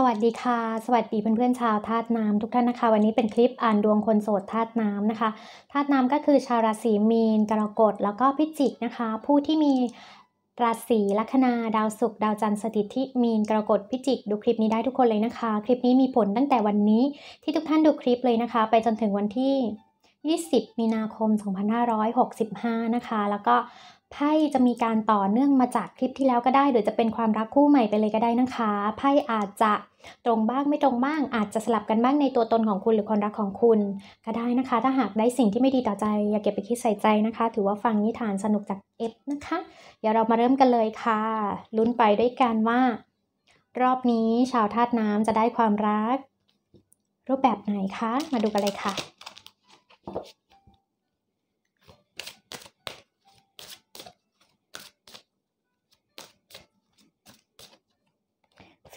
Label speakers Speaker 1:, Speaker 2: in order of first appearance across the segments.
Speaker 1: สวัสดีค่ะสวัสดีเพื่อนๆชาวธาตุน้ำทุกท่านนะคะ วันนี้เป็นคลิปอ่านดวงคนโสดธาตุน้ำนะคะธาตุน้ำก็คือชาวราศีมีนกรกฎแล้วก็พิจิกนะคะ ผู้ที่มีราศีลัคนาดาวศุกร์ดาวจันทร์สถิตที่มีนกรกฎพิจิก ดูคลิปนี้ได้ทุกคนเลยนะคะ คลิปนี้มีผลตั้งแต่วันนี้ที่ทุกท่านดูคลิปเลยนะคะ ไปจนถึงวันที่ 20 มีนาคม 2565 นะคะ แล้วก็ไพ่จะมีการต่อเนื่องมาจากคลิปที่แล้วก็ได้ หรือจะเป็นความรักคู่ใหม่ไปเลยก็ได้นะคะไพ่อาจจะตรงบ้างไม่ตรงบ้าง อาจจะสลับกันบ้างในตัวตนของคุณหรือคนรักของคุณก็ได้นะคะถ้าหากได้สิ่งที่ไม่ดีต่อใจ อย่าเก็บไปคิดใส่ใจนะคะ ถือว่าฟังนิทานสนุกจากเอฟนะคะ เดี๋ยวเรามาเริ่มกันเลยค่ะ ลุ้นไปด้วยกันว่า รอบนี้ชาวธาตุน้ำจะได้ความรัก รูปแบบไหนคะ มาดูกันเลยค่ะ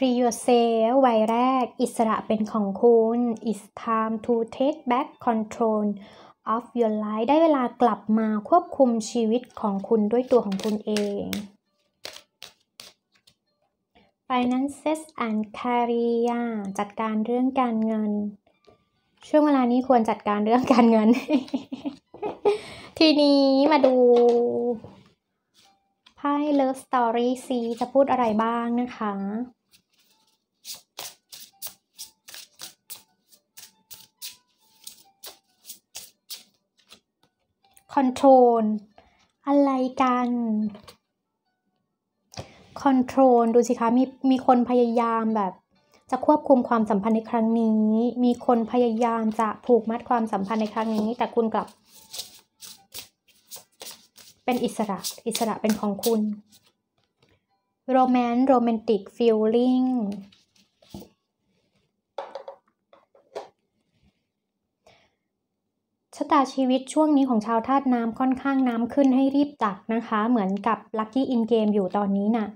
Speaker 1: Free yourself วัยแรก อิสระเป็นของคุณ It's time to take back control of your life ได้เวลากลับมาควบคุมชีวิตของคุณด้วยตัวของคุณเอง Finances and Career จัดการเรื่องการเงิน ช่วงเวลานี้ควรจัดการเรื่องการเงิน ทีนี้มาดูไพ่ Love Story ซีจะพูดอะไรบ้างนะคะอนโทรลอะไรกันคอนโทรลดูสิคะมีมีคนพยายามแบบจะควบคุมความสัมพันธ์ในครั้งนี้ มีคนพยายามจะผูกมัดความสัมพันธ์ในครั้งนี้ แต่คุณกลับ เป็นอิสระอิสระเป็นของคุณโรแมนต์โรแมนติกฟิลลิ่งะตาชีวิตช่วงนี้ของชาวธาตุน้ำค่อนข้างน้ำขึ้นให้รีบตักนะคะ เหมือนกับลัคกี้อินเกมอยู่ตอนนี้นะ่ะ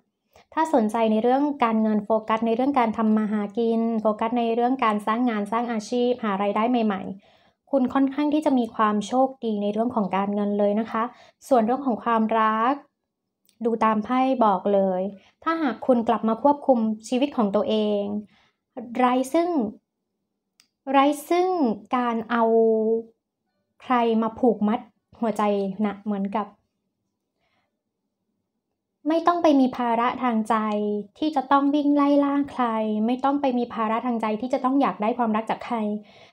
Speaker 1: ถ้าสนใจในเรื่องการเงินโฟกัสในเรื่องการทำมาหากิน โฟกัสในเรื่องการสร้างงานสร้างอาชีพหาไรายได้ใหม่ๆ คุณค่อนข้างที่จะมีความโชคดีในเรื่องของการเงินเลยนะคะ ส่วนเรื่องของความรัก ดูตามไพ่บอกเลย ถ้าหากคุณกลับมาควบคุมชีวิตของตัวเองไรซึ่งไรซึ่งการเอาใครมาผูกมัดหัวใจนะเหมือนกับ ไม่ต้องไปมีภาระทางใจที่จะต้องวิ่งไล่ล่าใคร ไม่ต้องไปมีภาระทางใจ ที่จะต้องอยากได้ความรักจากใคร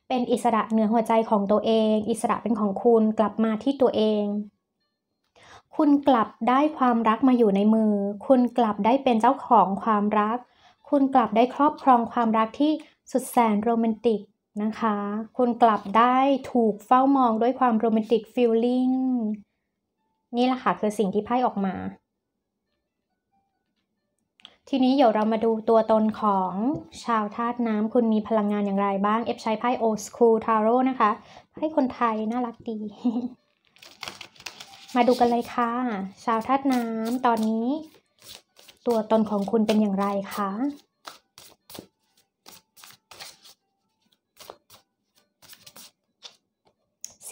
Speaker 1: เป็นอิสระเหนือหัวใจของตัวเอง อิสระเป็นของคุณกลับมาที่ตัวเอง คุณกลับได้ความรักมาอยู่ในมือ คุณกลับได้เป็นเจ้าของความรัก คุณกลับได้ครอบครองความรักที่สุดแสนโรแมนติกนะคะคุณกลับได้ถูกเฝ้ามองด้วยความโรแมนติกฟิลลิ่งนี่แหละค่ะคือสิ่งที่ไพ่ออกมา ทีนี้เดี๋ยวเรามาดูตัวตนของชาวธาตุน้ำคุณมีพลังงานอย่างไรบ้าง เอฟใช้ไพ่โอสคูทาโร่นะคะไพ่คนไทยน่ารักดี มาดูกันเลยค่ะ ชาวธาตุน้ำตอนนี้ตัวตนของคุณเป็นอย่างไรคะ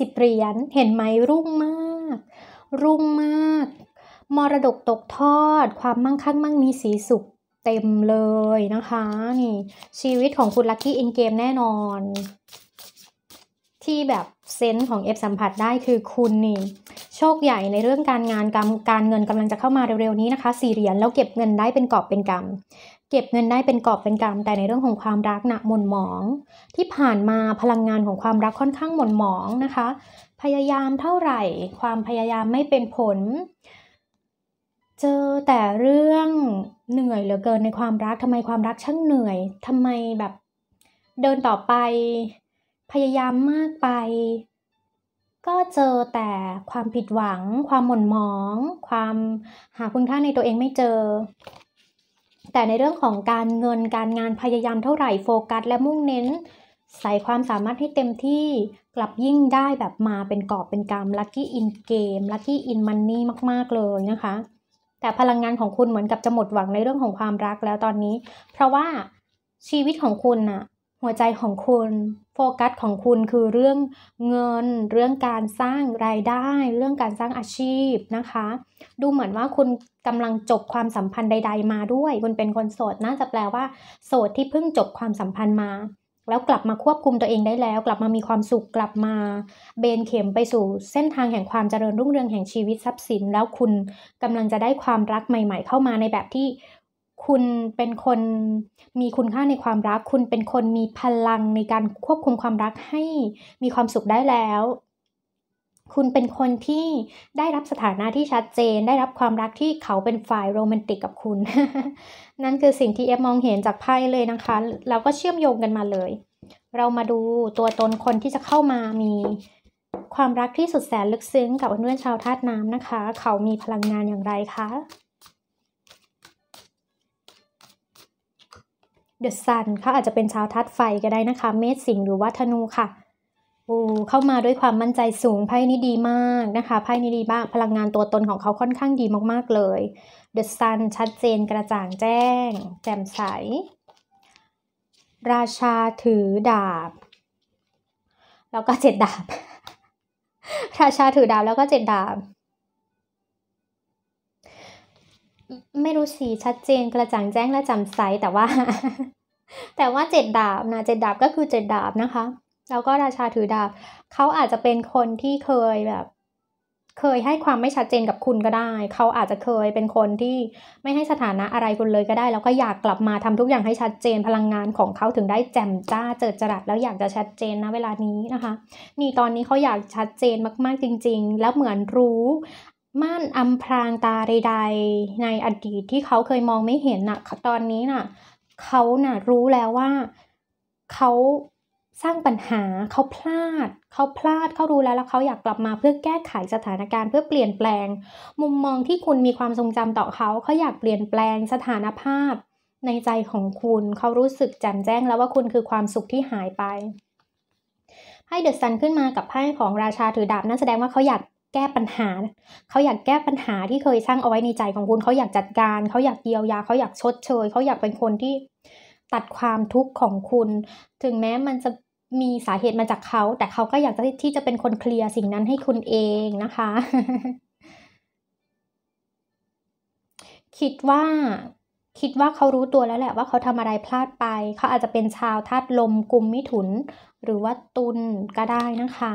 Speaker 1: สิบเหรียญเห็นไหมรุ่งมาก รุ่งมาก มรดกตกทอดความมั่งคั่งมั่งมีสีสุขเต็มเลยนะคะนี่ ชีวิตของคุณลัคกี้อินเกมแน่นอน ที่แบบเซนส์ของเอฟสัมผัสได้คือคุณนี่ โชคใหญ่ในเรื่องการงานกรรมการเงินกำลังจะเข้ามาเร็วๆนี้นะคะสี่เหรียญแล้วเก็บเงินได้เป็นกอบเป็นกำเก็บเงินได้เป็นกอบเป็นกำแต่ในเรื่องของความรักหนักหม่นหมอง ที่ผ่านมาพลังงานของความรักค่อนข้างหม่นหมองนะคะ พยายามเท่าไหร่ความพยายามไม่เป็นผล เจอแต่เรื่องเหนื่อยเหลือเกินในความรักทำไมความรักช่างเหนื่อยทำไมแบบเดินต่อไปพยายามมากไป ก็เจอแต่ความผิดหวังความหม่นหมอง ความหาคุณค่าในตัวเองไม่เจอแต่ในเรื่องของการเงินการงานพยายามเท่าไหร่โฟกัสและมุ่งเน้น ใส่ความสามารถให้เต็มที่กลับยิ่งได้แบบมาเป็นกอบเป็นกำลัคกี้อินเกมลัคกี้อินมันนี่มากๆ เลยนะคะ แต่พลังงานของคุณเหมือนกับจะหมดหวังในเรื่องของความรักแล้วตอนนี้ เพราะว่าชีวิตของคุณนะ่ะหัวใจของคุณโฟกัสของคุณคือเรื่องเงิน เรื่องการสร้างรายได้ เรื่องการสร้างอาชีพนะคะ ดูเหมือนว่าคุณกำลังจบความสัมพันธ์ใด ๆ มาด้วยคุณเป็นคนโสดน่าจะแปลว่า โสดที่เพิ่งจบความสัมพันธ์มา แล้วกลับมาควบคุมตัวเองได้แล้ว กลับมามีความสุขกลับมาเบนเข็มไปสู่ เส้นทางแห่งความเจริญรุ่งเรืองแห่งชีวิตทรัพย์สิน แล้วคุณกำลังจะได้ความรักใหม่ๆ เข้ามาในแบบที่คุณเป็นคนมีคุณค่าในความรัก คุณเป็นคนมีพลังในการควบคุมความรักให้มีความสุขได้แล้ว คุณเป็นคนที่ได้รับสถานะที่ชัดเจน ได้รับความรักที่เขาเป็นฝ่ายโรแมนติกกับคุณ นั่นคือสิ่งที่เอฟมองเห็นจากไพ่เลยนะคะ แล้วก็เชื่อมโยงกันมาเลย เรามาดูตัวตนคนที่จะเข้ามามีความรักที่สุดแสนลึกซึ้งกับเพื่อนชาวธาตุน้ำนะคะ เขามีพลังงานอย่างไรคะเดอะซันเขาอาจจะเป็นชาวทัดไฟก็ได้นะคะ เมษสิงหรือว่าธนูค่ะโอ้เข้ามาด้วยความมั่นใจสูง ไพ่นี้ดีมากนะคะ ไพ่นี้ดีมากพลังงานตัวตนของเขาค่อนข้างดีมากๆเลยเดอะซันชัดเจนกระจ่างแจ้ง แจ่มใส ราชาถือดาบ แล้วก็เจ็ดดาบ ราชาถือดาบแล้วก็เจ็ดดาบไม่รู้สีชัดเจนกระจ่างแจ้งและจำใสแต่ว่า แต่ว่าเจ็ดดาบนะเจ็ดดาบก็คือเจ็ดดาบนะคะ แล้วก็ราชาถือดาบเขาอาจจะเป็นคนที่เคยแบบ เคยให้ความไม่ชัดเจนกับคุณก็ได้เขาอาจจะเคยเป็นคนที่ไม่ให้สถานะอะไรคุณเลยก็ได้แล้วก็อยากกลับมาทำทุกอย่างให้ชัดเจนพลังงานของเขาถึงได้แจ่มจ้าเจิดจรัสแล้วอยากจะชัดเจนนะเวลานี้นะคะนี่ตอนนี้เขาอยากชัดเจนมากๆจริงๆ แล้วเหมือนรู้ม่านอำพรางตาใดๆในอดีตที่เขาเคยมองไม่เห็นนะ่ะตอนนี้น่ะเขาน่ะรู้แล้วว่าเขาสร้างปัญหาเขาพลาดเขาพลาดเขารู้แล้วแล้วเขาอยากกลับมาเพื่อแก้ไขสถานการณ์เพื่อเปลี่ยนแปลง มุมมองที่คุณมีความทรงจำต่อเขาเขาอยากเปลี่ยนแปลงสถานภาพ ในใจของคุณเขารู้สึกแจ่มแจ้ง แล้วว่าคุณคือความสุขที่หายไปไพ่เดอะซันขึ้นมากับไพ่ของราชาถือดาบนั่นแสดงว่าเขาอยากแก้ปัญหา เขาอยากแก้ปัญหาที่เคยสร้างเอาไว้ในใจของคุณ เขาอยากจัดการเขาอยากเยียวยา เขาอยากชดเชย เขาอยากเป็นคนที่ตัดความทุกข์ของคุณ ถึงแม้มันจะมีสาเหตุมาจากเขา แต่เขาก็อยากที่จะเป็นคนเคลียร์สิ่งนั้นให้คุณเองนะคะ คิดว่า คิดว่าเขารู้ตัวแล้วแหละว่าเขาทำอะไรพลาดไป เขาอาจจะเป็นชาวธาตุลม กลุ่มมิถุน หรือว่าตุลก็ได้นะคะ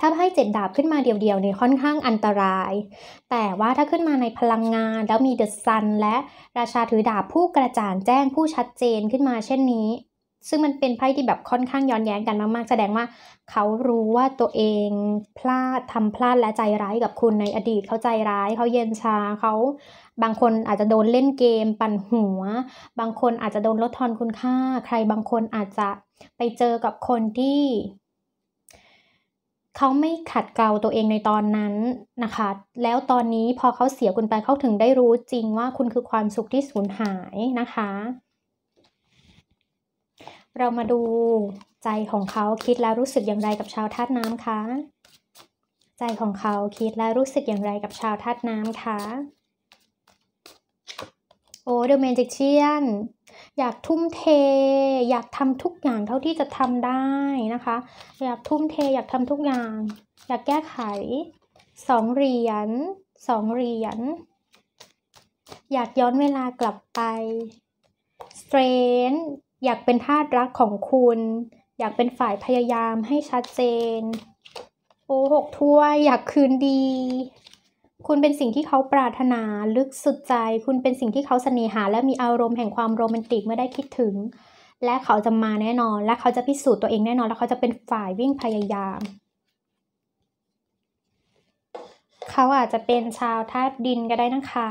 Speaker 1: ถ้าไพ่เจ็ดดาบขึ้นมาเดียวๆเนี่ยค่อนข้างอันตราย แต่ว่าถ้าขึ้นมาในพลังงานแล้วมีเดอะซันและราชาถือดาบผู้กระจ่างแจ้งผู้ชัดเจนขึ้นมาเช่นนี้ ซึ่งมันเป็นไพ่ที่แบบค่อนข้างย้อนแย้งกันมากๆ แสดงว่าเขารู้ว่าตัวเองพลาดทำพลาดและใจร้ายกับคุณในอดีตเขาใจร้าย เขาเย็นชาเขา บางคนอาจจะโดนเล่นเกมปั่นหัว บางคนอาจจะโดนลดทอนคุณค่า ใครบางคนอาจจะไปเจอกับคนที่เขาไม่ขัดเกลาตัวเองในตอนนั้นนะคะ แล้วตอนนี้พอเขาเสียคุณไปเขาถึงได้รู้จริงว่าคุณคือความสุขที่สูญหายนะคะ เรามาดูใจของเขาคิดแล้วรู้สึกอย่างไรกับชาวธาตุน้ำคะใจของเขาคิดแล้วรู้สึกอย่างไรกับชาวธาตุน้ำคะโอ้เดอะเมจิเชียนอยากทุ่มเทอยากทำทุกอย่างเท่าที่จะทำได้นะคะ อยากทุ่มเทอยากทำทุกอย่าง อยากแก้ไขสองเหรียญสองเหรียญอยากย้อนเวลากลับไปสเตรนอยากเป็นทาสรักของคุณ อยากเป็นฝ่ายพยายามให้ชัดเจนโอหกถ้วยอยากคืนดีคุณเป็นสิ่งที่เขาปรารถนาลึกสุดใจ คุณเป็นสิ่งที่เขาเสน่หา และมีอารมณ์แห่งความโรแมนติกเมื่อได้คิดถึง และเขาจะมาแน่นอน และเขาจะพิสูจน์ตัวเองแน่นอน และเขาจะเป็นฝ่ายวิ่งพยายาม เขาอาจจะเป็นชาวธาตุดินก็ได้นะคะ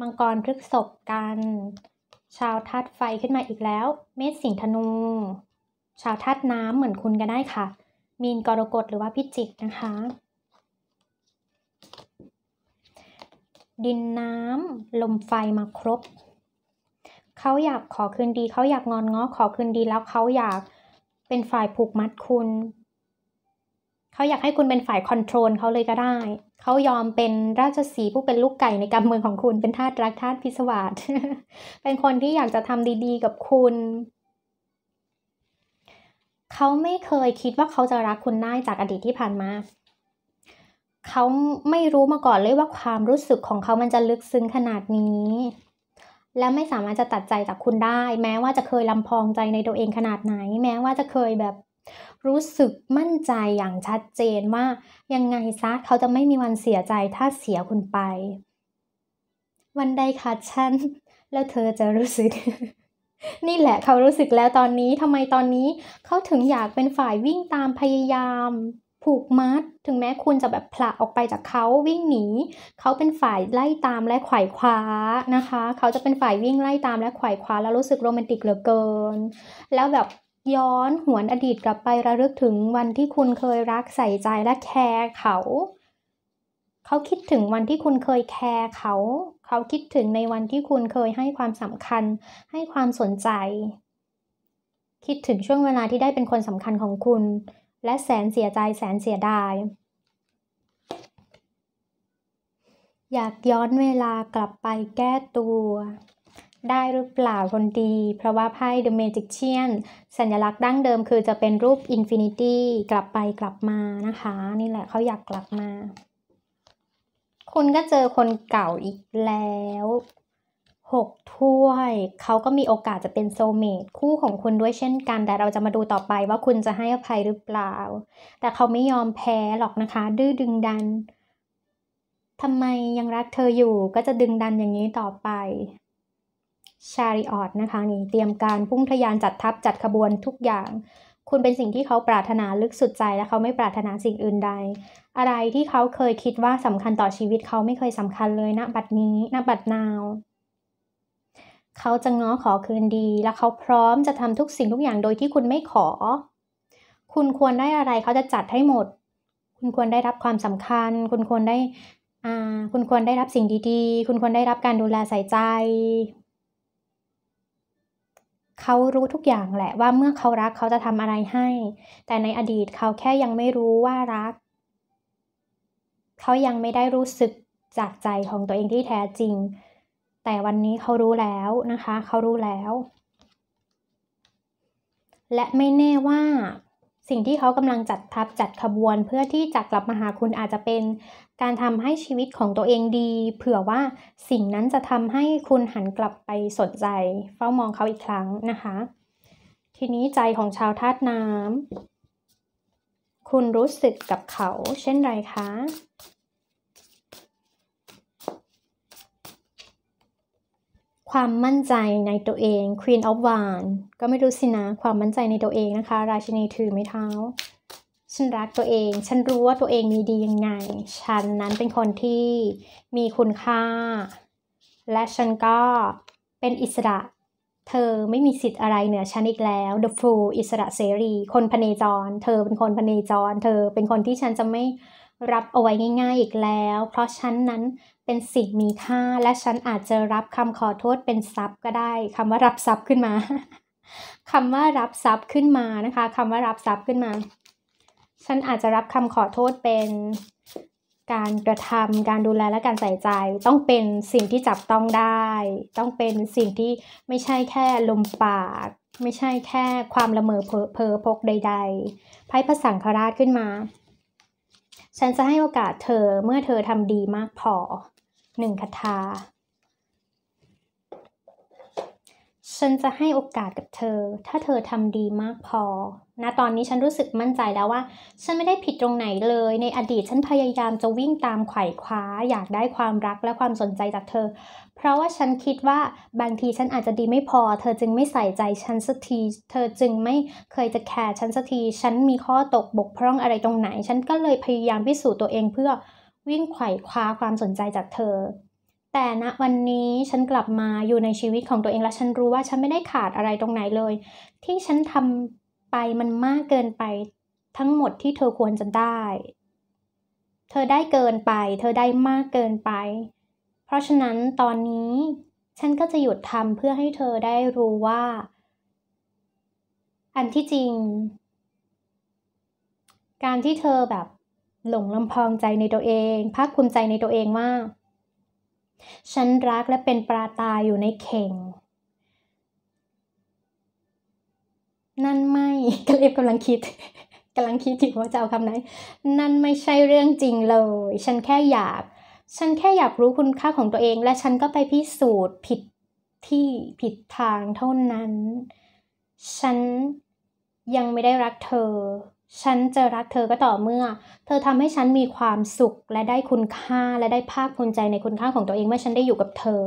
Speaker 1: มังกรพฤกษพกัน ชาวธาตุไฟขึ้นมาอีกแล้ว เมษสิงธนู ชาวธาตุน้ำเหมือนคุณก็ได้ค่ะ มีนกรกฎหรือว่าพิจิกนะคะดินน้ำลมไฟมาครบ เขาอยากขอคืนดีเขาอยากงอนง้อขอคืนดีแล้วเขาอยากเป็นฝ่ายผูกมัดคุณเขาอยากให้คุณเป็นฝ่ายคอนโทรลเขาเลยก็ได้ เขายอมเป็นราชสีผู้เป็นลูกไก่ในกำมือของคุณเป็นทาสรักทาสพิศวาส เป็นคนที่อยากจะทำดีๆ กับคุณ เขาไม่เคยคิดว่าเขาจะรักคุณได้จากอดีตที่ผ่านมาเขาไม่รู้มาก่อนเลยว่าความรู้สึกของเขามันจะลึกซึ้งขนาดนี้ และไม่สามารถจะตัดใจจากคุณได้ แม้ว่าจะเคยลำพองใจในตัวเองขนาดไหน แม้ว่าจะเคยแบบรู้สึกมั่นใจอย่างชัดเจนว่ายังไงซะเขาจะไม่มีวันเสียใจถ้าเสียคุณไป วันใดขาดฉันแล้วเธอจะรู้สึก นี่แหละเขารู้สึกแล้วตอนนี้ทำไมตอนนี้เขาถึงอยากเป็นฝ่ายวิ่งตามพยายามผูกมัด ถึงแม้คุณจะแบบผละออกไปจากเขาวิ่งหนีเขาเป็นฝ่ายไล่ตามและไขว่คว้านะคะ เขาจะเป็นฝ่ายวิ่งไล่ตามและไขว่คว้าแล้วรู้สึกโรแมนติกเหลือเกิน แล้วแบบย้อนหวนอดีตกลับไประลึกถึงวันที่คุณเคยรักใส่ใจและแคร์เขา เขาคิดถึงวันที่คุณเคยแคร์เขา เขาคิดถึงในวันที่คุณเคยให้ความสำคัญให้ความสนใจ คิดถึงช่วงเวลาที่ได้เป็นคนสำคัญของคุณและแสนเสียใจแสนเสียดาย อยากย้อนเวลากลับไปแก้ตัว ได้หรือเปล่าคนดี เพราะว่าไพ่ The Magician สัญลักษณ์ดั้งเดิมคือจะเป็นรูป Infinity กลับไปกลับมานะคะ นี่แหละเขาอยากกลับมา คุณก็เจอคนเก่าอีกแล้ว6ถ้วย เขาก็มีโอกาสจะเป็นโซเมตคู่ของคุณด้วยเช่นกัน แต่เราจะมาดูต่อไปว่าคุณจะให้อภัยหรือเปล่า แต่เขาไม่ยอมแพ้หรอกนะคะ ดื้อดึงดัน ทำไมยังรักเธออยู่ ก็จะดึงดันอย่างนี้ต่อไป ชาริออตนะคะ นี่เตรียมการพุ่งทยานจัดทัพจัดขบวนทุกอย่าง คุณเป็นสิ่งที่เขาปรารถนาลึกสุดใจ และเขาไม่ปรารถนาสิ่งอื่นใด อะไรที่เขาเคยคิดว่าสำคัญต่อชีวิตเขาไม่เคยสำคัญเลยณนะบัดนี้ณนะบัดนาวเขาจะง้อขอคืนดี และเขาพร้อมจะทำทุกสิ่งทุกอย่างโดยที่คุณไม่ขอ คุณควรได้อะไรเขาจะจัดให้หมด คุณควรได้รับความสำคัญ คุณควรได้คุณควรได้รับสิ่งดีๆ คุณควรได้รับการดูแลใส่ใจ เขารู้ทุกอย่างแหละว่าเมื่อเขารักเขาจะทำอะไรให้ แต่ในอดีตเขาแค่ยังไม่รู้ว่ารัก เขายังไม่ได้รู้สึกจากใจของตัวเองที่แท้จริงแต่วันนี้เขารู้แล้วนะคะ เขารู้แล้ว และไม่แน่ว่า สิ่งที่เขากำลังจัดทัพจัดขบวนเพื่อที่จะกลับมาหาคุณอาจจะเป็นการทำให้ชีวิตของตัวเองดี เผื่อว่าสิ่งนั้นจะทำให้คุณหันกลับไปสนใจ เฝ้ามองเขาอีกครั้งนะคะ ทีนี้ใจของชาวธาตุน้ำคุณรู้สึกกับเขาเช่นไรคะความมั่นใจในตัวเอง Queen of Wands ก็ไม่รู้สินะ ความมั่นใจในตัวเองนะคะ ราชินีถือไม้เท้า ฉันรักตัวเอง ฉันรู้ว่าตัวเองมีดียังไง ฉันนั้นเป็นคนที่มีคุณค่า และฉันก็เป็นอิสระ เธอไม่มีสิทธิ์อะไรเหนือฉันอีกแล้ว The Fool อิสระเสรี คนพเนจร เธอเป็นคนพเนจร เธอเป็นคนที่ฉันจะไม่รับเอาไว้ง่ายๆอีกแล้ว เพราะฉันนั้นเป็นสิ่งมีค่าและฉันอาจจะรับคำขอโทษเป็นทรัพย์ก็ได้คำว่ารับทรัพย์ขึ้นมาคำว่ารับทรัพย์ขึ้นมานะคะคำว่ารับทรัพย์ขึ้นมา ฉันอาจจะรับคำขอโทษเป็นการกระทำการดูแลและการใส่ใจ ต้องเป็นสิ่งที่จับต้องได้ ต้องเป็นสิ่งที่ไม่ใช่แค่ลมปาก ไม่ใช่แค่ความละเมอเพพอพกใดๆไพ่ภาษาคราชขึ้นมา ฉันจะให้โอกาสเธอเมื่อเธอทำดีมากพอหนึ่งคาถา ฉันจะให้โอกาสกับเธอ ถ้าเธอทำดีมากพอ ณ ตอนนี้ฉันรู้สึกมั่นใจแล้วว่า ฉันไม่ได้ผิดตรงไหนเลย ในอดีตฉันพยายามจะวิ่งตามไขว่คว้าอยากได้ความรักและความสนใจจากเธอ เพราะว่าฉันคิดว่า บางทีฉันอาจจะดีไม่พอ เธอจึงไม่ใส่ใจฉันสักที เธอจึงไม่เคยจะแคร์ฉันสักที ฉันมีข้อตกบกพร่องอะไรตรงไหน ฉันก็เลยพยายามพิสูจน์ตัวเองเพื่อวิ่งไขว่คว้าความสนใจจากเธอ แต่ณนะวันนี้ฉันกลับมาอยู่ในชีวิตของตัวเอง และฉันรู้ว่าฉันไม่ได้ขาดอะไรตรงไหนเลย ที่ฉันทำไปมันมากเกินไปทั้งหมดที่เธอควรจะได้ เธอได้เกินไปเธอได้มากเกินไป เพราะฉะนั้นตอนนี้ฉันก็จะหยุดทำเพื่อให้เธอได้รู้ว่า อันที่จริง การที่เธอแบบหลงลำพองใจในตัวเองภาคภูมิใจในตัวเองว่า ฉันรักและเป็นปลาตายอยู่ในเข่ง นั่นไม่กระเล็บกำลังคิดกำลังคิดอยู่ว่าจะเอาคำไหน นั่นไม่ใช่เรื่องจริงเลย ฉันแค่อยากฉันแค่อยากรู้คุณค่าของตัวเอง และฉันก็ไปพิสูจน์ผิดที่ผิดทางเท่านั้น ฉันยังไม่ได้รักเธอฉันจะรักเธอก็ต่อเมื่อเธอทำให้ฉันมีความสุขและได้คุณค่าและได้ภาคภูมิใจในคุณค่าของตัวเองเมื่อฉันได้อยู่กับเธอ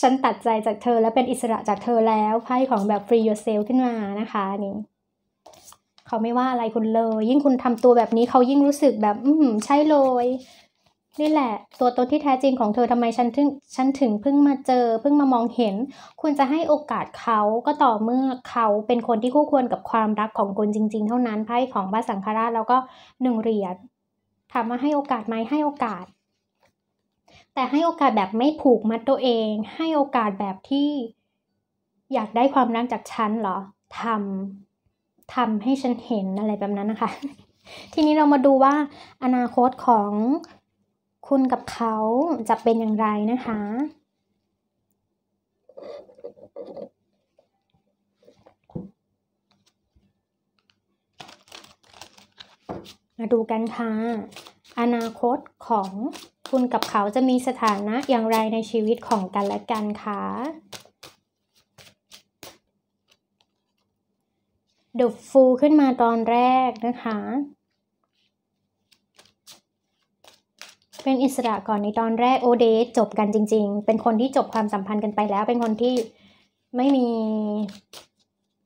Speaker 1: ฉันตัดใจจากเธอและเป็นอิสระจากเธอแล้วไพ่ของแบบ free yourself ขึ้นมานะคะ นี่ เขาไม่ว่าอะไรคุณเลย ยิ่งคุณทำตัวแบบนี้เขายิ่งรู้สึกแบบ อืมใช่เลยนี่แหละตัวตนที่แท้จริงของเธอทำไมฉันถึงฉันถึงเพิ่งมาเจอเพิ่งมามองเห็นคุณจะให้โอกาสเขาก็ต่อเมื่อเขาเป็นคนที่คู่ควรกับความรักของคุณจริง ๆ เท่านั้นไพ่ของพระสังฆราชแล้วก็หนึ่งเหรียญถามว่าให้โอกาสไหมให้โอกาส แต่ให้โอกาสแบบไม่ผูกมัดตัวเอง ให้โอกาสแบบที่อยากได้ความรักจากฉันเหรอทำทำให้ฉันเห็นอะไรแบบนั้นนะคะ ทีนี้เรามาดูว่าอนาคตของคุณกับเขาจะเป็นอย่างไรนะคะ มาดูกันค่ะ อนาคตของคุณกับเขาจะมีสถานะอย่างไรในชีวิตของกันและกันคะ The Fool ขึ้นมาตอนแรกนะคะเป็นอิสระก่อนในตอนแรกโอเดจบกันจริงๆ เป็นคนที่จบความสัมพันธ์กันไปแล้ว เป็นคนที่ไม่มี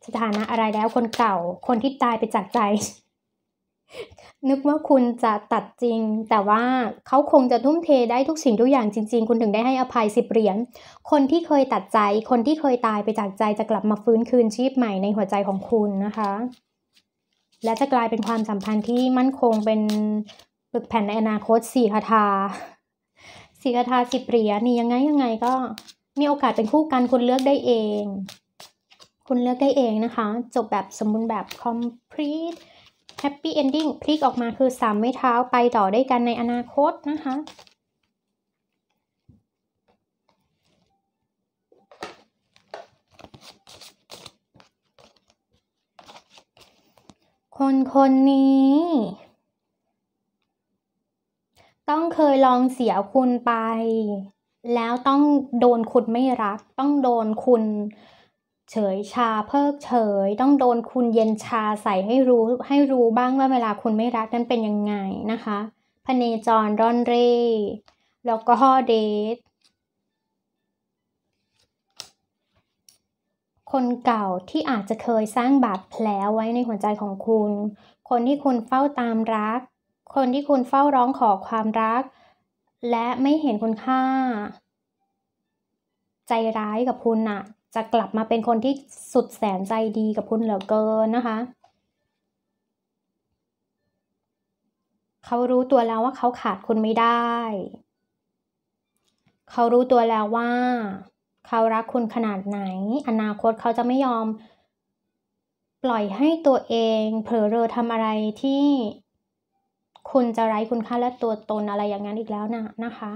Speaker 1: สถานะอะไรแล้ว คนเก่า คนที่ตายไปจากใจ นึกว่าคุณจะตัดจริง แต่ว่าเขาคงจะทุ่มเทได้ทุกสิ่งทุกอย่างจริงๆ คุณถึงได้ให้อภัยสิบเหรียญ คนที่เคยตัดใจ คนที่เคยตายไปจากใจจะกลับมาฟื้นคืนชีพใหม่ในหัวใจของคุณนะคะ และจะกลายเป็นความสัมพันธ์ที่มั่นคงเป็นฝึกดแผ่นในอนาคตสี่คาถาสี่คาถาสิบเหรียญนี่ยังไงยังไงก็มีโอกาสเป็นคู่กันคุณเลือกได้เอง คุณเลือกได้เองนะคะ จบแบบสมบูรณ์แบบ complete happy ending พลิกออกมาคือสามไม้เท้าไปต่อได้กันในอนาคตนะคะ คนคนนี้ต้องเคยลองเสียคุณไป แล้วต้องโดนคุณไม่รัก ต้องโดนคุณเฉยชาเพิกเฉย ต้องโดนคุณเย็นชาใส่ให้รู้ ให้รู้บ้างว่าเวลาคุณไม่รักนั้นเป็นยังไงนะคะพเนจรร่อนเร่แล้วก็ เดท คนเก่าที่อาจจะเคยสร้างบาดแผลไว้ในหัวใจของคุณ คนที่คุณเฝ้าตามรักคนที่คุณเฝ้าร้องขอความรักและไม่เห็นคุณค่า ใจร้ายกับคุณน่ะจะกลับมาเป็นคนที่สุดแสนใจดีกับคุณเหลือเกินนะคะเขารู้ตัวแล้วว่าเขาขาดคุณไม่ได้ เขารู้ตัวแล้วว่า เขารักคุณขนาดไหน อนาคตเขาจะไม่ยอม ปล่อยให้ตัวเองเผลอเรอทำอะไรที่คุณจะไร้คุณค่าและตัวตนอะไรอย่างนั้นอีกแล้วนะนะคะ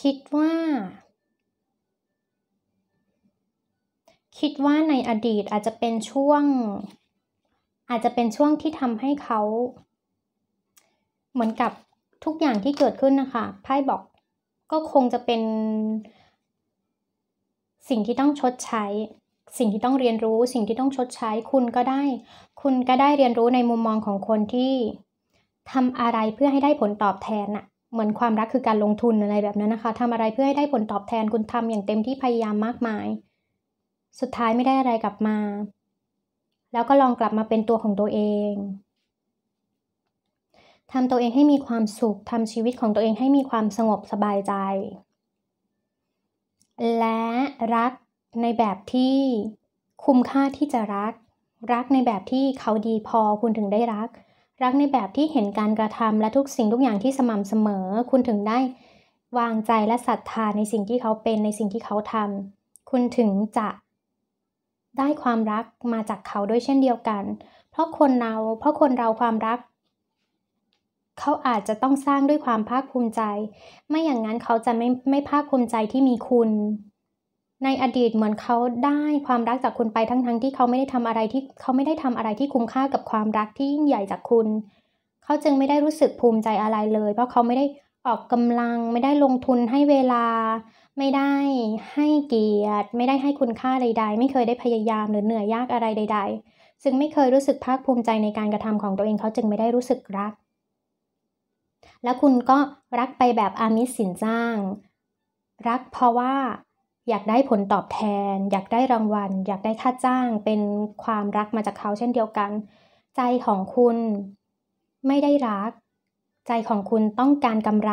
Speaker 1: คิดว่า คิดว่าในอดีตอาจจะเป็นช่วง อาจจะเป็นช่วงที่ทำให้เขา เหมือนกับทุกอย่างที่เกิดขึ้นนะคะไพ่บอกก็คงจะเป็นสิ่งที่ต้องชดใช้สิ่งที่ต้องเรียนรู้สิ่งที่ต้องชดใช้คุณก็ได้ คุณก็ได้เรียนรู้ในมุมมองของคนที่ทำอะไรเพื่อให้ได้ผลตอบแทนน่ะเหมือนความรักคือการลงทุนอะไรแบบนั้นนะคะทำอะไรเพื่อให้ได้ผลตอบแทนคุณทำอย่างเต็มที่พยายามมากมาย สุดท้ายไม่ได้อะไรกลับมา แล้วก็ลองกลับมาเป็นตัวของตัวเองทำตัวเองให้มีความสุขทำชีวิตของตัวเองให้มีความสงบสบายใจ และรักในแบบที่คุ้มค่าที่จะรัก รักในแบบที่เขาดีพอคุณถึงได้รัก รักในแบบที่เห็นการกระทำและทุกสิ่งทุกอย่างที่สม่ำเสมอ คุณถึงได้วางใจและศรัทธาในสิ่งที่เขาเป็นในสิ่งที่เขาทำ คุณถึงจะ ได้ความรักมาจากเขาด้วยเช่นเดียวกัน เพราะคนเราเพราะคนเราความรัก เขาอาจจะต้องสร้างด้วยความภาคภูมิใจไม่อย่างนั้นเขาจะไม่ไม่ภาคภูมิใจที่มีคุณในอดีตเหมือนเขาได้ความรักจากคุณไปทั้งๆทที่เขาไม่ได้ทำอะไรที่เขาไม่ได้ทำอะไรที่คุ้มค่ากับความรักที่ยิ่งใหญ่จากคุณเขาจึงไม่ได้รู้สึกภูมิใจอะไรเลย เพราะเขาไม่ได้ออกกำลัง ไม่ได้ลงทุนให้เวลา ไม่ได้ให้เกียรติ ไม่ได้ให้คุณค่าใดๆ ไม่เคยได้พยายามหรือเหนื่อยยากอะไรใด ๆ ซึ่งไม่เคยรู้สึกภาคภูมิใจในการกระทำของตัวเองเขาจึงไม่ได้รู้สึกรัก และคุณก็รักไปแบบอามิสสินจ้าง รักเพราะว่าอยากได้ผลตอบแทน อยากได้รางวัลอยากได้ค่าจ้างเป็นความรักมาจากเขาเช่นเดียวกัน ใจของคุณไม่ได้รัก ใจของคุณต้องการกำไร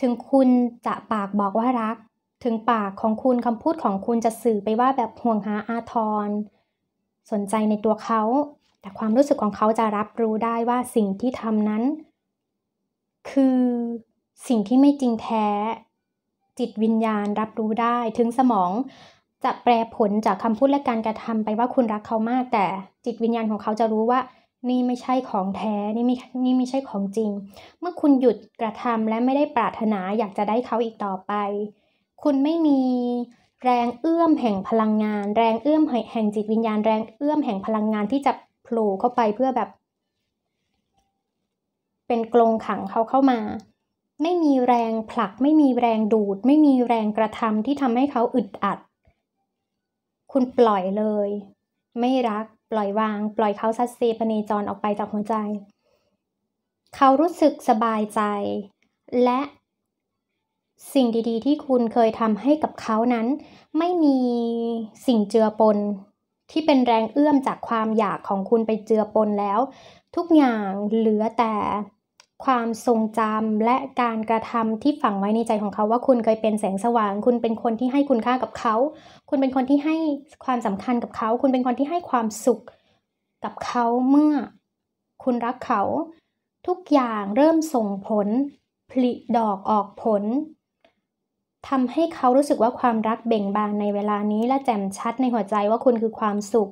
Speaker 1: ถึงคุณจะปากบอกว่ารัก ถึงปากของคุณคำพูดของคุณจะสื่อไปว่าแบบห่วงหาอาทร สนใจในตัวเขา แต่ความรู้สึกของเขาจะรับรู้ได้ว่าสิ่งที่ทำนั้น คือสิ่งที่ไม่จริงแท้จิตวิญญาณรับรู้ได้ ถึงสมองจะแปลผลจากคำพูดและการกระทำไปว่าคุณรักเขามาก แต่จิตวิญญาณของเขาจะรู้ว่า นี่ไม่ใช่ของแท้นี่ไม่นี่ไม่ใช่ของจริง เมื่อคุณหยุดกระทำและไม่ได้ปรารถนาอยากจะได้เขาอีกต่อไป คุณไม่มีแรงเอื้อมแห่งพลังงาน แรงเอื้อมแห่งจิตวิญญาณ แรงเอื้อมแห่งพลังงานที่จะโผล่เข้าไปเพื่อแบบ เป็นกรงขังเขาเข้ามาไม่มีแรงผลักไม่มีแรงดูดไม่มีแรงกระทำที่ทำให้เขาอึดอัด คุณปล่อยเลย ไม่รักปล่อยวาง ปล่อยเขาซัดเซปเนจรออกไปจากหัวใจ เขารู้สึกสบายใจ และสิ่งดีๆที่คุณเคยทำให้กับเขานั้น ไม่มีสิ่งเจือปน ที่เป็นแรงเอื้อมจากความอยากของคุณไปเจือปนแล้ว ทุกอย่างเหลือแต่ความทรงจำและการกระทำที่ฝังไว้ในใจของเขา ว่าคุณเคยเป็นแสงสว่าง คุณเป็นคนที่ให้คุณค่ากับเขา คุณเป็นคนที่ให้ความสำคัญกับเขา คุณเป็นคนที่ให้ความสุขกับเขาเมื่อคุณรักเขาทุกอย่างเริ่มส่งผลผลิ ดอกออกผลทำให้เขารู้สึกว่าความรักเบ่งบานในเวลานี้ และแจ่มชัดในหัวใจว่าคุณคือความสุข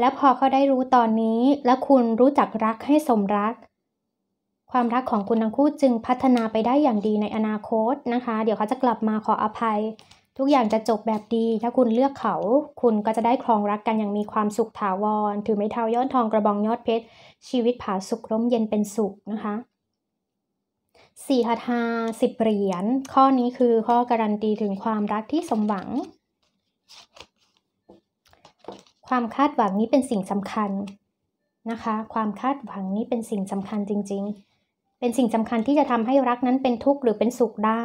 Speaker 1: และพอเขาได้รู้ตอนนี้และคุณรู้จักรักให้สมรักความรักของคุณทั้งคู่จึงพัฒนาไปได้อย่างดีในอนาคตนะคะ เดี๋ยวเขาจะกลับมาขออภัย ทุกอย่างจะจบแบบดี ถ้าคุณเลือกเขา คุณก็จะได้ครองรักกันอย่างมีความสุขถาวร ถือไม้เท้ายอดทองกระบองยอดเพชร ชีวิตผาสุกร่มเย็นเป็นสุขนะคะสี่คาถาสิบเหรียญ ข้อนี้คือข้อการันตีถึงความรักที่สมหวัง ความคาดหวังนี้เป็นสิ่งสำคัญนะคะ ความคาดหวังนี้เป็นสิ่งสำคัญจริง ๆเป็นสิ่งสำคัญที่จะทำให้รักนั้นเป็นทุกข์หรือเป็นสุขได้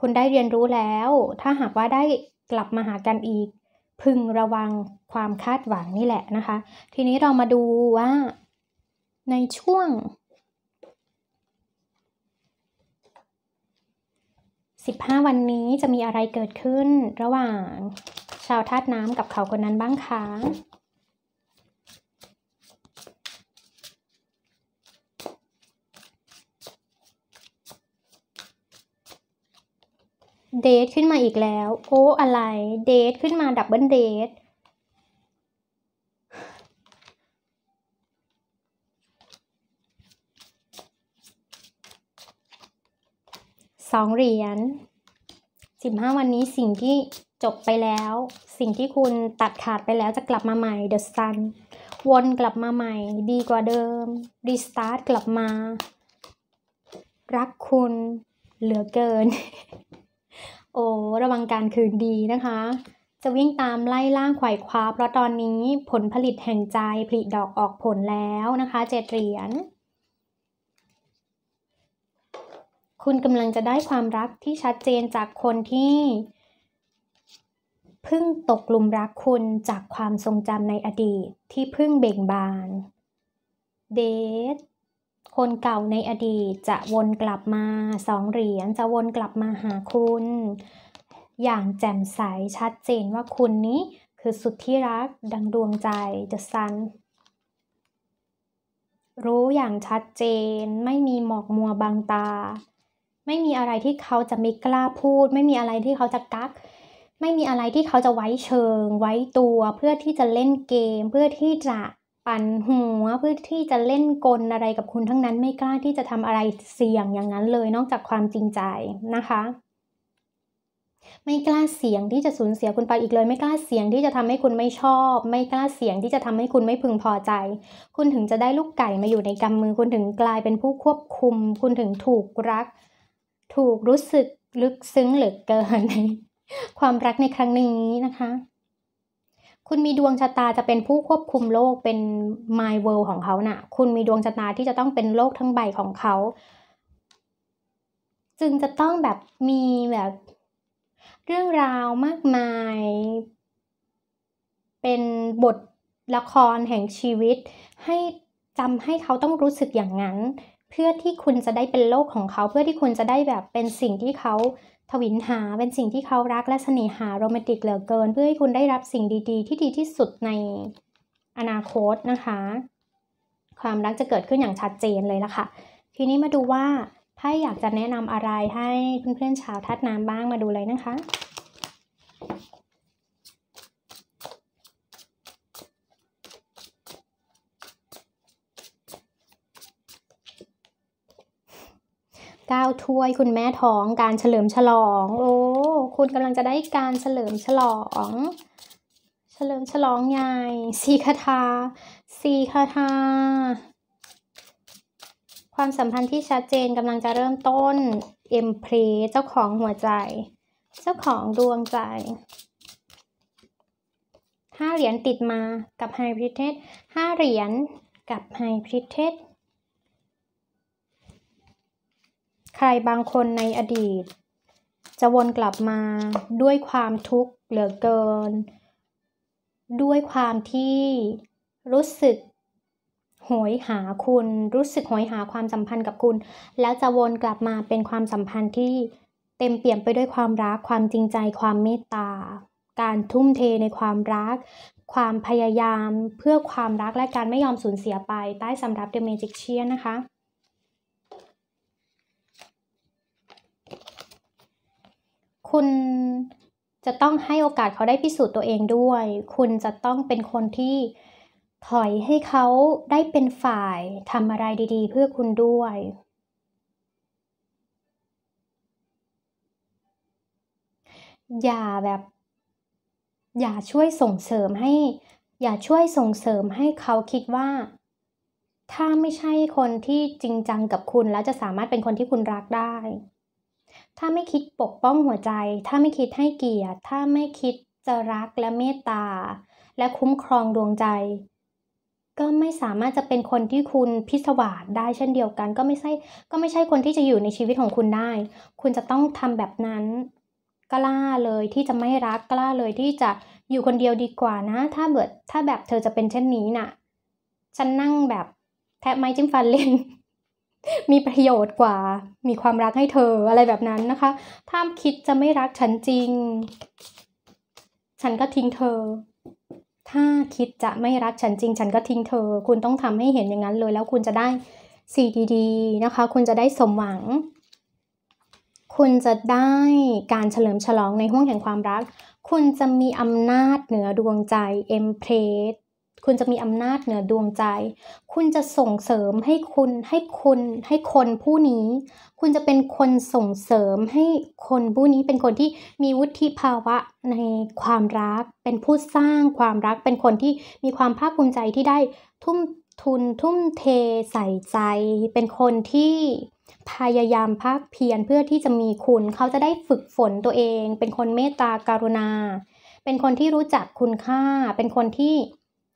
Speaker 1: คุณได้เรียนรู้แล้ว ถ้าหากว่าได้กลับมาหากันอีก พึงระวังความคาดหวังนี่แหละนะคะ ทีนี้เรามาดูว่าในช่วง 15 วันนี้จะมีอะไรเกิดขึ้นระหว่างชาวธาตุน้ำกับเขาคนนั้นบ้างคะเดทขึ้นมาอีกแล้วโอ้ อะไรเดทขึ้นมา ดับเบิลเดทสองเหรียญสิบห้าวันนี้สิ่งที่จบไปแล้ว สิ่งที่คุณตัดขาดไปแล้วจะกลับมาใหม่เดอะซันวนกลับมาใหม่ ดีกว่าเดิมรีสตาร์ทกลับมา รักคุณเหลือเกินระวังการคืนดีนะคะ จะวิ่งตามไล่ล่าไขว่คว้า เพราะตอนนี้ผลผลิตแห่งใจผลิดอกออกผลแล้วนะคะเจ็ดเหรียญ คุณกำลังจะได้ความรักที่ชัดเจนจากคนที่เพิ่งตกลุมรักคุณจากความทรงจำในอดีตที่เพิ่งเบ่งบานเดทคนเก่าในอดีตจะวนกลับมาสองเหรียญจะวนกลับมาหาคุณ อย่างแจ่มใสชัดเจนว่าคุณนี้คือสุดที่รักดังดวงใจ The Sun รู้อย่างชัดเจน ไม่มีหมอกมัวบางตา ไม่มีอะไรที่เขาจะไม่กล้าพูด ไม่มีอะไรที่เขาจะกัก ไม่มีอะไรที่เขาจะไว้เชิง ไว้ตัวเพื่อที่จะเล่นเกมเพื่อที่จะปั่นหัวเพื่อที่จะเล่นกลอะไรกับคุณทั้งนั้น ไม่กล้าที่จะทำอะไรเสี่ยงอย่างนั้นเลยนอกจากความจริงใจนะคะ ไม่กล้าเสี่ยงที่จะสูญเสียคุณไปอีกเลย ไม่กล้าเสี่ยงที่จะทำให้คุณไม่ชอบ ไม่กล้าเสี่ยงที่จะทำให้คุณไม่พึงพอใจ คุณถึงจะได้ลูกไก่มาอยู่ในกำมือ คุณถึงกลายเป็นผู้ควบคุม คุณถึงถูกรัก ถูกรู้สึกลึกซึ้งเหลือเกินในความรักในครั้งนี้นะคะคุณมีดวงชะตาจะเป็นผู้ควบคุมโลกเป็น my world ของเขานะ่ะ คุณมีดวงชะตาที่จะต้องเป็นโลกทั้งใบของเขา จึงจะต้องแบบมีแบบเรื่องราวมากมาย เป็นบทละครแห่งชีวิต ให้จำให้เขาต้องรู้สึกอย่างนั้น เพื่อที่คุณจะได้เป็นโลกของเขา เพื่อที่คุณจะได้แบบเป็นสิ่งที่เขาทวินหาเป็นสิ่งที่เขารักและเสน่หาโรแมนติกเหลือเกิน เพื่อให้คุณได้รับสิ่งดีๆ ที่ดีที่สุดในอนาคตนะคะ ความรักจะเกิดขึ้นอย่างชัดเจนเลยละค่ะทีนี้มาดูว่าไพ่อยากจะแนะนำอะไรให้เพื่อนๆชาวทัดน้ำบ้างมาดูเลยนะคะก้าถ้วยคุณแม่ท้องการเฉลิมฉลอง โอ้ คุณกำลังจะได้การเฉลิมฉลอง เฉลิมฉลองใหญ่สีคาทาสีคาทา ความสัมพันธ์ที่ชัดเจนกำลังจะเริ่มต้นเอ็มเพลเจ้าของหัวใจ เจ้าของดวงใจห้าเหรียญติดมากับไฮพริเทสห้าเหรียญกับไฮพริเทสใครบางคนในอดีตจะวนกลับมาด้วยความทุกข์เหลือเกิน ด้วยความที่รู้สึกหยหาคุณรู้สึกหยหาความสัมพันธ์กับคุณ แล้วจะวนกลับมาเป็นความสัมพันธ์ที่เต็มเปี่ยมไปด้วยความรักความจริงใจความเมตตา การทุ่มเทในความรักความพยายามเพื่อความรักและการไม่ยอมสูญเสียไป ใต้สำรับเดอะเมจิกเชียนะคะคุณจะต้องให้โอกาสเขาได้พิสูจน์ตัวเองด้วย คุณจะต้องเป็นคนที่ถอยให้เขาได้เป็นฝ่ายทำอะไรดีๆ เพื่อคุณด้วย อย่าแบบอย่าช่วยส่งเสริมให้ อย่าช่วยส่งเสริมให้เขาคิดว่า ถ้าไม่ใช่คนที่จริงจังกับคุณแล้วจะสามารถเป็นคนที่คุณรักได้ถ้าไม่คิดปกป้องหัวใจ ถ้าไม่คิดให้เกียรติ ถ้าไม่คิดจะรักและเมตตา และคุ้มครองดวงใจ ก็ไม่สามารถจะเป็นคนที่คุณพิศวาสได้เช่นเดียวกัน ก็ไม่ใช่ก็ไม่ใช่คนที่จะอยู่ในชีวิตของคุณได้ คุณจะต้องทำแบบนั้นกล้าเลยที่จะไม่รักกล้าเลยที่จะอยู่คนเดียวดีกว่านะ ถ้าเบิดถ้าแบบเธอจะเป็นเช่นนี้นะ่ะฉันนั่งแบบแทบไม้จิ้มฟันเล่นมีประโยชน์กว่ามีความรักให้เธออะไรแบบนั้นนะคะ ถ้าคิดจะไม่รักฉันจริง ฉันก็ทิ้งเธอ ถ้าคิดจะไม่รักฉันจริง ฉันก็ทิ้งเธอ คุณต้องทำให้เห็นอย่างนั้นเลยแล้วคุณจะได้สิ่งดีๆนะคะ คุณจะได้สมหวัง คุณจะได้การเฉลิมฉลองในห้วงแห่งความรักคุณจะมีอำนาจเหนือดวงใจเอ็มเพรสคุณจะมีอำนาจเหนือดวงใจ คุณจะส่งเสริมให้คุณ ให้คุณให้คนผู้นี้ คุณจะเป็นคนส่งเสริมให้คนผู้นี้เป็นคนที่มีวุฒิภาวะในความรัก เป็นผู้สร้างความรัก เป็นคนที่มีความภาคภูมิใจที่ได้ทุ่มทุนทุ่มเทใส่ใจ เป็นคนที่พยายามภาคเพียรเพื่อที่จะมีคุณ เขาจะได้ฝึกฝนตัวเอง เป็นคนเมตตาการุณา เป็นคนที่รู้จักคุณค่า เป็นคนที่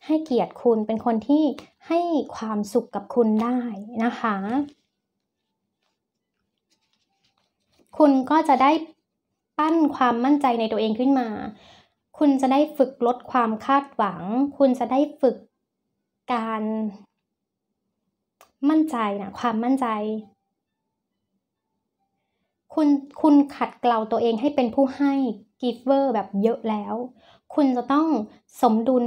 Speaker 1: ให้เกียรติคุณเป็นคนที่ให้ความสุขกับคุณได้นะคะ คุณก็จะได้ปั้นความมั่นใจในตัวเองขึ้นมา คุณจะได้ฝึกลดความคาดหวัง คุณจะได้ฝึกการมั่นใจนะความมั่นใจ คุณ คุณขัดเกลาตัวเองให้เป็นผู้ให้ giver แบบเยอะแล้ว คุณจะต้องสมดุล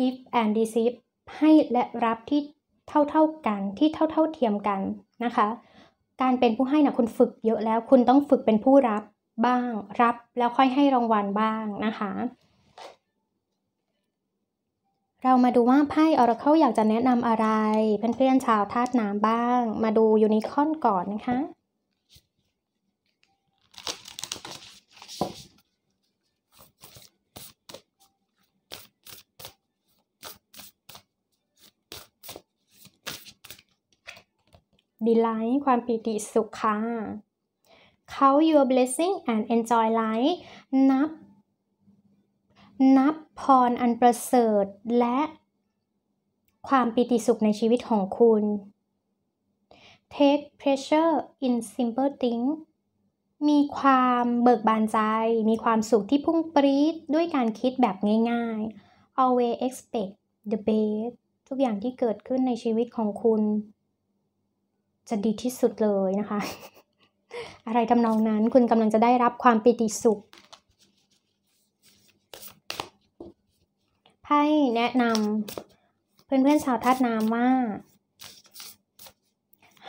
Speaker 1: give and receive ให้และรับที่เท่าเท่ากันที่เท่าเท่าเทียมกันนะคะ การเป็นผู้ให้นะคุณฝึกเยอะแล้วคุณต้องฝึกเป็นผู้รับบ้าง รับแล้วค่อยให้รางวัลบ้างนะคะ เรามาดูว่าไพ่ออร์เคิลอยากจะแนะนำอะไร เพื่อนๆ ชาวธาตุน้ำบ้าง มาดูยูนิคอนก่อนนะคะ delight ความปิติสุขค่ะ count your blessing and enjoy life นับ นับพรอันประเสริฐและ ความปิติสุขในชีวิตของคุณ take pleasure in simple things มีความเบิกบานใจ มีความสุขที่พุ่งปรี๊ดด้วยการคิดแบบง่ายๆ always expect the best ทุกอย่างที่เกิดขึ้นในชีวิตของคุณจะดีที่สุดเลยนะคะ อะไรทำนองนั้นคุณกำลังจะได้รับความปิติสุข ไพ่แนะนำเพื่อนๆชาวธาตุน้ำว่า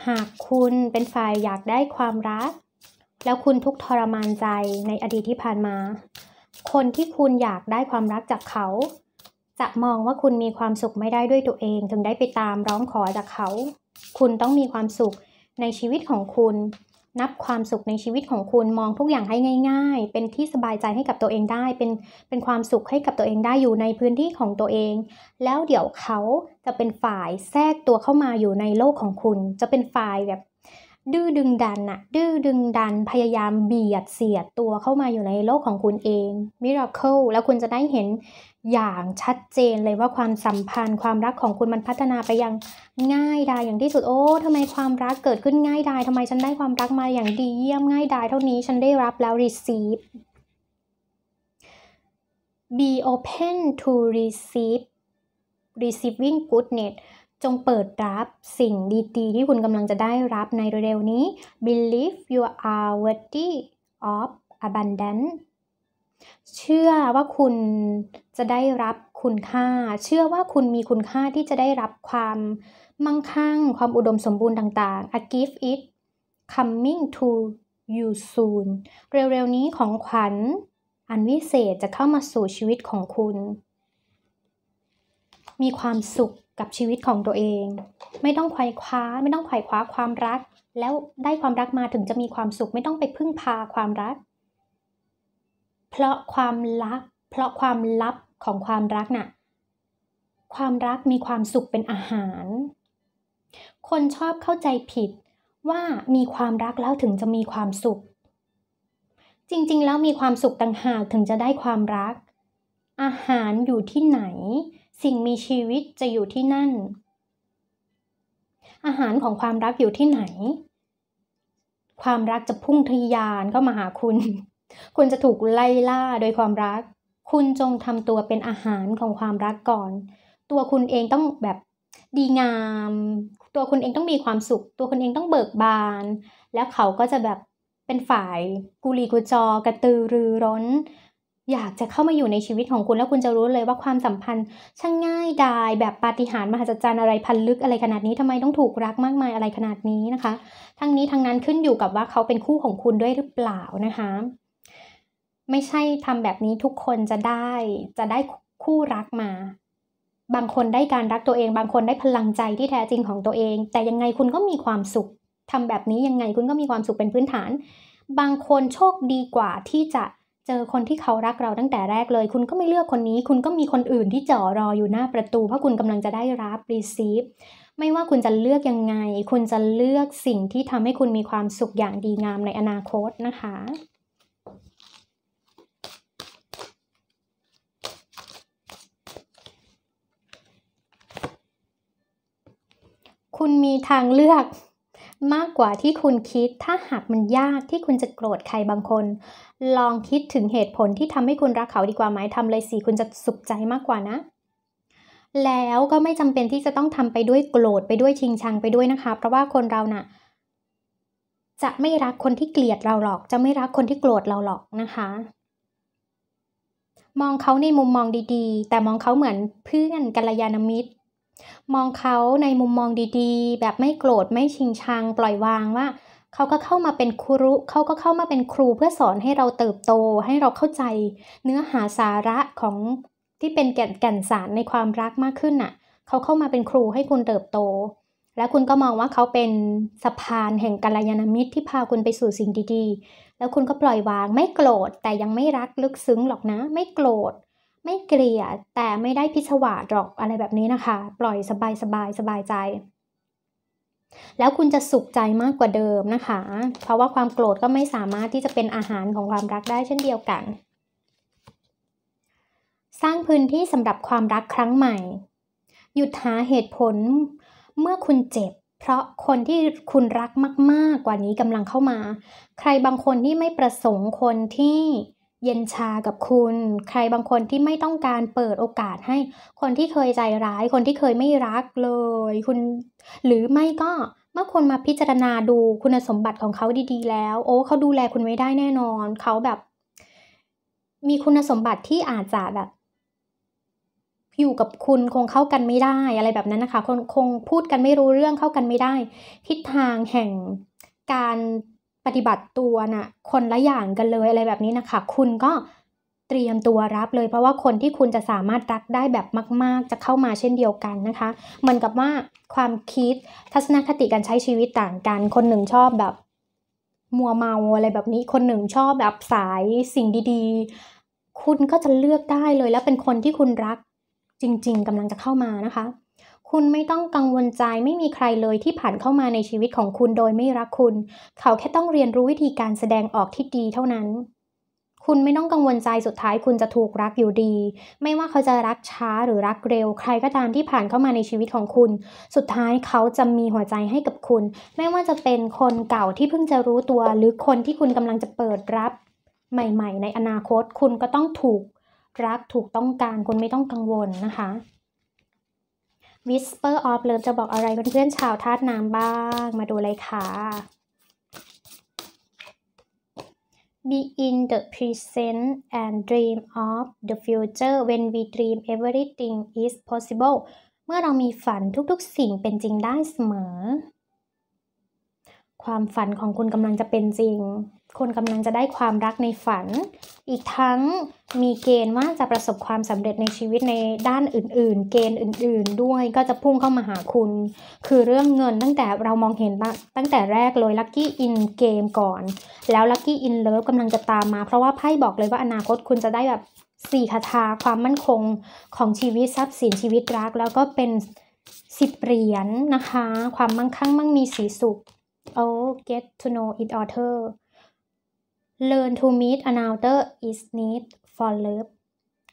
Speaker 1: หากคุณเป็นฝ่ายอยากได้ความรัก แล้วคุณทุกทรมานใจในอดีตที่ผ่านมา คนที่คุณอยากได้ความรักจากเขา จะมองว่าคุณมีความสุขไม่ได้ด้วยตัวเองถึงได้ไปตามร้องขอจากเขาคุณต้องมีความสุขในชีวิตของคุณ นับความสุขในชีวิตของคุณมองทุกอย่างให้ง่ายๆ เป็นที่สบายใจให้กับตัวเองได้ เป็นเป็นความสุขให้กับตัวเองได้อยู่ในพื้นที่ของตัวเอง แล้วเดี๋ยวเขาจะเป็นฝ่ายแทรกตัวเข้ามาอยู่ในโลกของคุณ จะเป็นฝ่ายแบบดื้อดึงดันอะดื้อดึงดันพยายามเบียดเสียดตัวเข้ามาอยู่ในโลกของคุณเองมิราเคิลแล้วคุณจะได้เห็นอย่างชัดเจนเลยว่าความสัมพันธ์ความรักของคุณมันพัฒนาไปยังง่ายดายอย่างที่สุดโอ้ทำไมความรักเกิดขึ้นง่ายดายทำไมฉันได้ความรักมาอย่างดีเยี่ยมง่ายดายเท่านี้ฉันได้รับแล้ว receive be open to receive receiving goodness จงเปิดรับสิ่งดี ๆ ที่คุณกำลังจะได้รับในเร็ว ๆ นี้ believe you are worthy of abundance เชื่อว่าคุณจะได้รับคุณค่า เชื่อว่าคุณมีคุณค่าที่จะได้รับความมั่งคั่งความอุดมสมบูรณ์ต่าง ๆ a give it coming to you soon เร็วๆนี้ของขวัญอันวิเศษจะเข้ามาสู่ชีวิตของคุณ มีความสุขกับชีวิตของตัวเอง ไม่ต้องไขว่คว้า ไม่ต้องไขว่คว้าความรัก แล้วได้ความรักมาถึงจะมีความสุขไม่ต้องไปพึ่งพาความรัก เพราะความรัก เพราะความลับของความรักนะ่ะ ความรักมีความสุขเป็นอาหาร คนชอบเข้าใจผิดว่ามีความรักแล้วถึงจะมีความสุข จริงๆ แล้วมีความสุขต่างหากถึงจะได้ความรัก อาหารอยู่ที่ไหนสิ่งมีชีวิตจะอยู่ที่นั่น อาหารของความรักอยู่ที่ไหน ความรักจะพุ่งทะยานเข้ามาหาคุณ คุณจะถูกไล่ล่าโดยความรัก คุณจงทำตัวเป็นอาหารของความรักก่อน ตัวคุณเองต้องแบบดีงาม ตัวคุณเองต้องมีความสุข ตัวคุณเองต้องเบิกบาน แล้วเขาก็จะแบบเป็นฝ่ายกุลีกุจอกระตือรือร้นอยากจะเข้ามาอยู่ในชีวิตของคุณแล้วคุณจะรู้เลยว่าความสัมพันธ์ช่างง่ายดายแบบปาฏิหาริย์มหัศจรรย์อะไรพันลึกอะไรขนาดนี้ทำไมต้องถูกรักมากมายอะไรขนาดนี้นะคะ ทั้งนี้ทั้งนั้นขึ้นอยู่กับว่าเขาเป็นคู่ของคุณด้วยหรือเปล่านะคะไม่ใช่ทำแบบนี้ทุกคนจะได้จะได้คู่รักมา บางคนได้การรักตัวเอง บางคนได้พลังใจที่แท้จริงของตัวเองแต่ยังไงคุณก็มีความสุข ทำแบบนี้ยังไงคุณก็มีความสุขเป็นพื้นฐาน บางคนโชคดีกว่าที่จะเจอคนที่เขารักเราตั้งแต่แรกเลย คุณก็ไม่เลือกคนนี้ คุณก็มีคนอื่นที่จ่อรออยู่หน้าประตู เพราะคุณกำลังจะได้รับ receive ไม่ว่าคุณจะเลือกยังไง คุณจะเลือกสิ่งที่ทำให้คุณมีความสุขอย่างดีงามในอนาคตนะคะ คุณมีทางเลือกมากกว่าที่คุณคิดถ้าหากมันยากที่คุณจะโกรธใครบางคน ลองคิดถึงเหตุผลที่ทำให้คุณรักเขาดีกว่าไหมทำเลยสิ คุณจะสุขใจมากกว่านะ แล้วก็ไม่จำเป็นที่จะต้องทำไปด้วยโกรธไปด้วยชิงชังไปด้วยนะคะ เพราะว่าคนเรานะ่ะจะไม่รักคนที่เกลียดเราหรอก จะไม่รักคนที่โกรธเราหรอกนะคะ มองเขาในมุมมองดีๆ แต่มองเขาเหมือนเพื่อนกัลยาณมิตรมองเขาในมุมมองดีๆ แบบไม่โกรธไม่ชิงชัง ปล่อยวางว่า เขาก็เข้ามาเป็นครูเขาก็เข้ามาเป็นครูเพื่อสอนให้เราเติบโตให้เราเข้าใจเนื้อหาสาระของที่เป็นแก่นแก่นสารในความรักมากขึ้นน่ะ เขาเข้ามาเป็นครูให้คุณเติบโต และคุณก็มองว่าเขาเป็นสะพานแห่งกัลยาณมิตรที่พาคุณไปสู่สิ่งดีๆแล้วคุณก็ปล่อยวางไม่โกรธแต่ยังไม่รักลึกซึ้งหรอกนะ ไม่โกรธไม่เกลียดแต่ไม่ได้พิศวาสหรอกอะไรแบบนี้นะคะ ปล่อยสบายสบายสบายใจ แล้วคุณจะสุขใจมากกว่าเดิมนะคะ เพราะว่าความโกรธก็ไม่สามารถที่จะเป็นอาหารของความรักได้เช่นเดียวกัน สร้างพื้นที่สำหรับความรักครั้งใหม่ หยุดหาเหตุผลเมื่อคุณเจ็บ เพราะคนที่คุณรักมากๆกว่านี้กำลังเข้ามา ใครบางคนที่ไม่ประสงค์คนที่เย็นชากับคุณใครบางคนที่ไม่ต้องการเปิดโอกาสให้คนที่เคยใจร้าย คนที่เคยไม่รักเลย คุณหรือไม่ก็เมื่อคนมาพิจารณาดูคุณสมบัติของเขาดีๆแล้ว โอ้เขาดูแลคุณไม่ได้แน่นอน เขาแบบ มีคุณสมบัติที่อาจจะแบบอยู่กับคุณคงเข้ากันไม่ได้อะไรแบบนั้นนะคะคงคงพูดกันไม่รู้เรื่องเข้ากันไม่ได้ทิศทางแห่งการปฏิบัติตัวนะ่ะคนละอย่างกันเลยอะไรแบบนี้นะคะ คุณก็เตรียมตัวรับเลยเพราะว่าคนที่คุณจะสามารถรักได้แบบมาก ๆจะเข้ามาเช่นเดียวกันนะคะเหมือนกับว่าความคิดทัศนคติการใช้ชีวิตต่างกัน คนหนึ่งชอบแบบ มัวเมาอะไรแบบนี้ คนหนึ่งชอบแบบสายสิ่งดี ๆ คุณก็จะเลือกได้เลย แล้วเป็นคนที่คุณรักจริง ๆกำลังจะเข้ามานะคะคุณไม่ต้องกังวลใจไม่มีใครเลยที่ผ่านเข้ามาในชีวิตของคุณโดยไม่รักคุณ เขาแค่ต้องเรียนรู้วิธีการแสดงออกที่ดีเท่านั้น คุณไม่ต้องกังวลใจสุดท้ายคุณจะถูกรักอยู่ดี ไม่ว่าเขาจะรักช้าหรือรักเร็ว ใครก็ตามที่ผ่านเข้ามาในชีวิตของคุณ สุดท้ายเขาจะมีหัวใจให้กับคุณ ไม่ว่าจะเป็นคนเก่าที่เพิ่งจะรู้ตัว หรือคนที่คุณกำลังจะเปิดรับ ใหม่ ๆ ในอนาคต คุณก็ต้องถูกรักถูกต้องการ คุณไม่ต้องกังวลนะคะ Whisper of Love จะบอกอะไรเพื่อนๆชาวธาตุน้ำบ้างมาดูเลยค่ะ Be in the present and dream of the future when we dream everything is possible เมื่อเรามีฝันทุกๆสิ่งเป็นจริงได้เสมอ ความฝันของคุณกำลังจะเป็นจริงคนกำลังจะได้ความรักในฝัน อีกทั้งมีเกณฑ์ว่าจะประสบความสำเร็จในชีวิตในด้านอื่นๆ เกณฑ์อื่นๆ ด้วยก็จะพุ่งเข้ามาหาคุณ คือเรื่องเงินตั้งแต่เรามองเห็นตั้งแต่แรกเลยลัคกี้อินเกมก่อน แล้วลัคกี้อินเลิฟกำลังจะตามมา เพราะว่าไพ่บอกเลยว่าอนาคตคุณจะได้แบบสี่คาถาความมั่นคงของชีวิตทรัพย์สินชีวิตรักแล้วก็เป็นสิบเหรียญนนะคะ ความมั่งคั่งมั่งมีสีสุข oh get to know it author Learn to meet another is need for love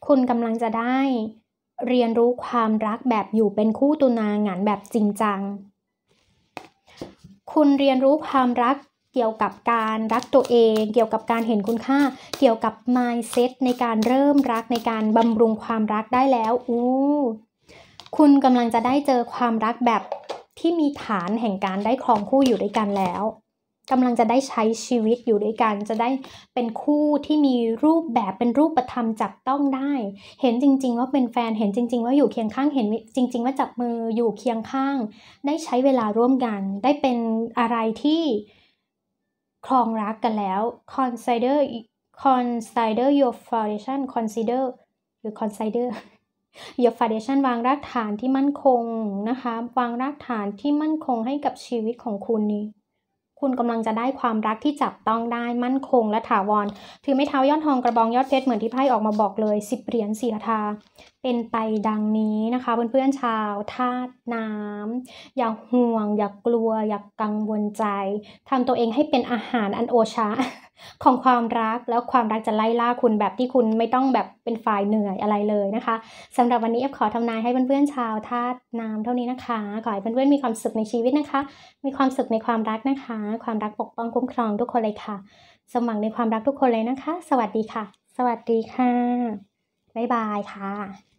Speaker 1: คุณกำลังจะได้เรียนรู้ความรักแบบอยู่เป็นคู่ตุนางานแบบจริงจัง คุณเรียนรู้ความรักเกี่ยวกับการรักตัวเอง เกี่ยวกับการเห็นคุณค่าเกี่ยวกับ mindset ในการเริ่มรักในการบำรุงความรักได้แล้ว อู้คุณกำลังจะได้เจอความรักแบบที่มีฐานแห่งการได้ครองคู่อยู่ด้วยกันแล้วกำลังจะได้ใช้ชีวิตอยู่ด้วยกัน จะได้เป็นคู่ที่มีรูปแบบเป็นรูปธรรมจับต้องได้ เห็นจริง ๆ ว่าเป็นแฟน เห็นจริง ๆว่าอยู่เคียงข้าง เห็นจริง ๆ ว่าจับมืออยู่เคียงข้าง ได้ใช้เวลาร่วมกัน ได้เป็นอะไรที่ครองรักกันแล้ว consider consider your foundation consider หรือ consider your foundation วางรากฐานที่มั่นคงนะคะ วางรากฐานที่มั่นคงให้กับชีวิตของคุณนี้คุณกำลังจะได้ความรักที่จับต้องได้ มั่นคงและถาวร ถือไม่เท้ายอดทองกระบอง ยอดเพชรเหมือนที่ไพ่ออกมาบอกเลย 10 เหรียญเสียทาเป็นไปดังนี้นะคะเพื่อนๆชาวธาตุน้ำอย่าห่วง อย่ากลัว อย่ากกังวลใจทำตัวเองให้เป็นอาหารอันโอชาของความรักแล้วความรักจะไล่ล่าคุณแบบที่คุณไม่ต้องแบบเป็นฝ่ายเหนื่อยอะไรเลยนะคะสำหรับวันนี้เอฟขอทำนายให้เพื่อนๆชาวธาตุน้ำเท่านี้นะคะขอให้เพื่อนๆมีความสุขในชีวิตนะคะ มีความสุขในความรักนะคะ ความรักปกป้องคุ้มครองทุกคนเลยค่ะ สมหวังในความรักทุกคนเลยนะคะ สวัสดีค่ะ สวัสดีค่ะบ๊ายบายค่ะ